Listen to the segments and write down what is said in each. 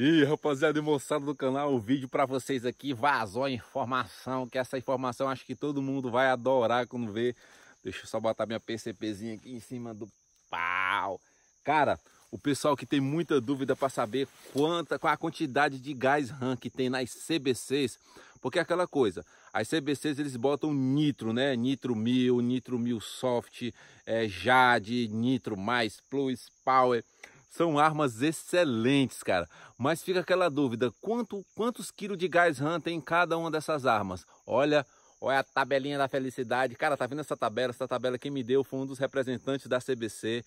E rapaziada e moçada do canal, o vídeo para vocês aqui vazou a informação, que essa informação acho que todo mundo vai adorar quando ver. Deixa eu só botar minha PCPzinha aqui em cima do pau. Cara, o pessoal que tem muita dúvida para saber quanta, qual a quantidade de gás RAM que tem nas CBCs, porque é aquela coisa, as CBCs eles botam nitro, né? Nitro 1000, nitro 1000 soft, é, Jade, nitro mais, plus, power. São armas excelentes, cara. Mas fica aquela dúvida, quanto, quantos quilos de gás RAM tem em cada uma dessas armas? Olha, olha a tabelinha da felicidade. Cara, tá vendo essa tabela? Essa tabela quem me deu foi um dos representantes da CBC.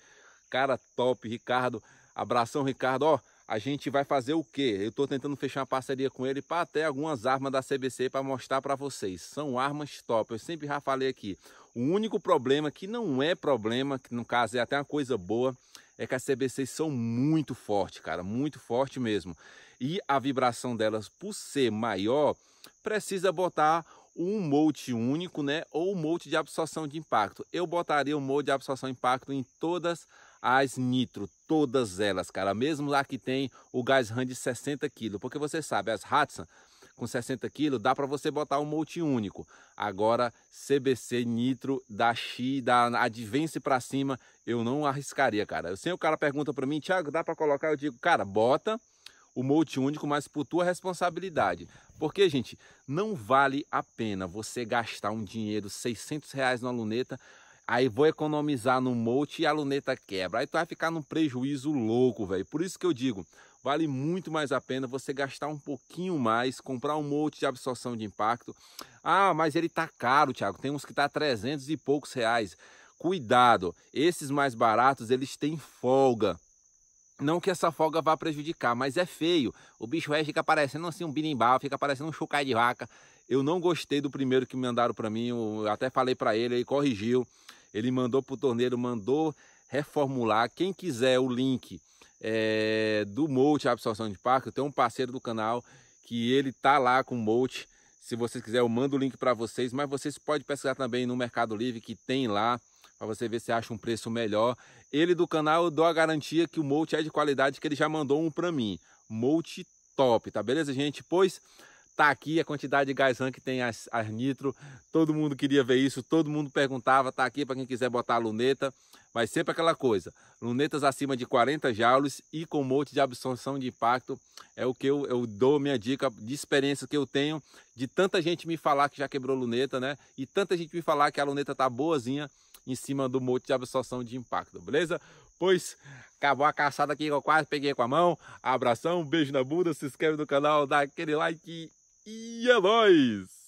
Cara top, Ricardo. Abração, Ricardo. Ó, a gente vai fazer o quê? Eu estou tentando fechar uma parceria com ele para até algumas armas da CBC para mostrar para vocês. São armas top, eu sempre já falei aqui. O único problema, que não é problema, que no caso é até uma coisa boa, é que as CBCs são muito fortes, cara, muito forte mesmo. E a vibração delas, por ser maior, precisa botar um molde único, né? Ou um molde de absorção de impacto. Eu botaria um molde de absorção de impacto em todas as as nitro, todas elas, cara. Mesmo lá que tem o gás RAN de 60 kg, porque você sabe, as Hudson com 60 kg dá para você botar um monte único. Agora CBC nitro da X, da Advance para cima, eu não arriscaria, cara. Eu sei o cara pergunta para mim, Thiago, dá para colocar? Eu digo, cara, bota o multi único, mas por tua responsabilidade. Porque, gente, não vale a pena você gastar um dinheiro, 600 reais numa luneta, Aí vou economizar no molde e a luneta quebra. Aí tu vai ficar num prejuízo louco, velho. Por isso que eu digo, vale muito mais a pena você gastar um pouquinho mais, comprar um molde de absorção de impacto. Ah, mas ele tá caro, Thiago. Tem uns que tá 300 e poucos reais. Cuidado, esses mais baratos, eles têm folga. Não que essa folga vá prejudicar, mas é feio. O bicho é, fica parecendo assim um birimbau, fica parecendo um chucai de vaca. Eu não gostei do primeiro que me mandaram para mim, eu até falei para ele, ele corrigiu. Ele mandou para o torneiro, mandou reformular. Quem quiser o link é, do molde absorção de parque, eu tenho um parceiro do canal que ele tá lá com o Molte. Se vocês quiserem, eu mando o link para vocês, mas vocês podem pesquisar também no Mercado Livre que tem lá para você ver se acha um preço melhor. Ele do canal eu dou a garantia que o Molte é de qualidade, que ele já mandou um para mim. Molte top, tá beleza, gente? Pois tá aqui, a quantidade de gás RAM que tem as, as nitro, todo mundo queria ver isso, todo mundo perguntava, tá aqui para quem quiser botar a luneta, mas sempre aquela coisa, lunetas acima de 40 joules e com um monte de absorção de impacto, é o que eu, eu dou minha dica de experiência que eu tenho, de tanta gente me falar que já quebrou luneta, né, e tanta gente me falar que a luneta tá boazinha, em cima do monte de absorção de impacto, beleza? Pois acabou a caçada aqui que eu quase peguei com a mão. Abração, beijo na bunda, se inscreve no canal, dá aquele like e é nóis!